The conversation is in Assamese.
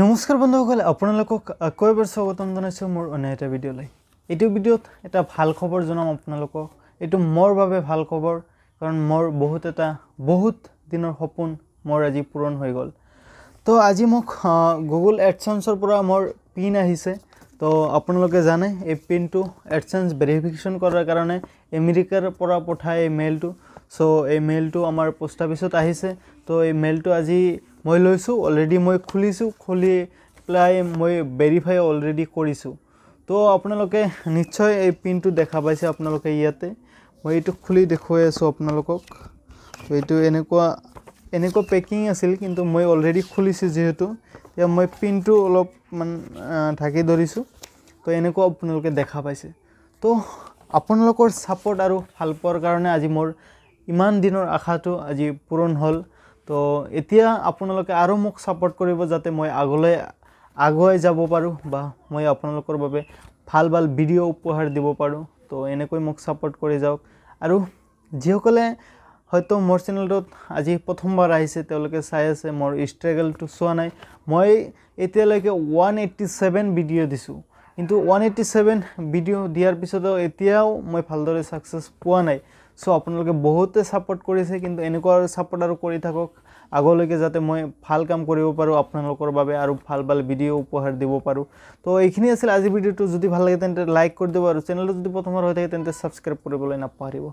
নমস্কাৰ বন্ধুসকল আপোনালোকক আকৌ এবাৰ স্বাগতম জনাইছোঁ মোৰ অন্য এটা ভিডিঅ'লৈ এইটো ভিডিঅ'ত এটা ভাল খবৰ জনাম আপোনালোকক এইটো মোৰ বাবে ভাল খবৰ কাৰণ মোৰ বহুত এটা বহুত দিনৰ সপোন মোৰ আজি পূৰণ হৈ গ'ল তো আজি মোক গুগল এডচেঞ্চৰ পৰা মোৰ পিন আহিছে তো আপোনালোকে জানে এই পিনটো এডচেঞ্চ ভেৰিফিকেশ্যন কৰাৰ কাৰণে আমেৰিকাৰ পৰা পঠায় এই মেইলটো চ' এই মেইলটো আমাৰ পোষ্ট অফিচত আহিছে তো এই মেইলটো আজি মই লৈছোঁ অলৰেডি মই খুলিছোঁ খুলি পেলাই মই ভেৰিফাই অলৰেডি কৰিছোঁ তো আপোনালোকে নিশ্চয় এই পিনটো দেখা পাইছে আপোনালোকে ইয়াতে মই এইটো খুলি দেখুৱাই আছোঁ আপোনালোকক এইটো এনেকুৱা এনেকুৱা পেকিং আছিল কিন্তু মই অলৰেডি খুলিছোঁ যিহেতু এতিয়া মই পিনটো অলপ মানে ঢাকি ধৰিছোঁ তো এনেকুৱা আপোনালোকে দেখা পাইছে তো আপোনালোকৰ ছাপৰ্ট আৰু ভাল পোৱাৰ কাৰণে আজি মোৰ ইমান দিনৰ আশাটো আজি পূৰণ হ'ল তো এতিয়া আপোনালোকে আৰু মোক ছাপোৰ্ট কৰিব যাতে মই আগলৈ আগুৱাই যাব পাৰোঁ বা মই আপোনালোকৰ বাবে ভাল ভাল ভিডিঅ' উপহাৰ দিব পাৰোঁ তো এনেকৈ মোক ছাপোৰ্ট কৰি যাওক আৰু যিসকলে হয়তো মোৰ চেনেলটোত আজি প্ৰথমবাৰ আহিছে তেওঁলোকে চাই আছে মোৰ ষ্ট্ৰাগলটো চোৱা নাই মই এতিয়ালৈকে ওৱান এইট্টি ছেভেন ভিডিঅ' দিছোঁ কিন্তু ওৱান এইটি চেভেন ভিডিঅ' দিয়াৰ পিছতো এতিয়াও মই ভালদৰে ছাকচেছ পোৱা নাই চ' আপোনালোকে বহুতে ছাপৰ্ট কৰিছে কিন্তু এনেকুৱা আৰু ছাপৰ্ট আৰু কৰি থাকক আগলৈকে যাতে মই ভাল কাম কৰিব পাৰোঁ আপোনালোকৰ বাবে আৰু ভাল ভাল ভিডিঅ' উপহাৰ দিব পাৰোঁ তো এইখিনি আছিল আজি ভিডিঅ'টো যদি ভাল লাগে তেন্তে লাইক কৰি দিব আৰু চেনেলটো যদি প্ৰথমৰ হৈ থাকে তেন্তে ছাবস্ক্ৰাইব কৰিবলৈ নাপাহৰিব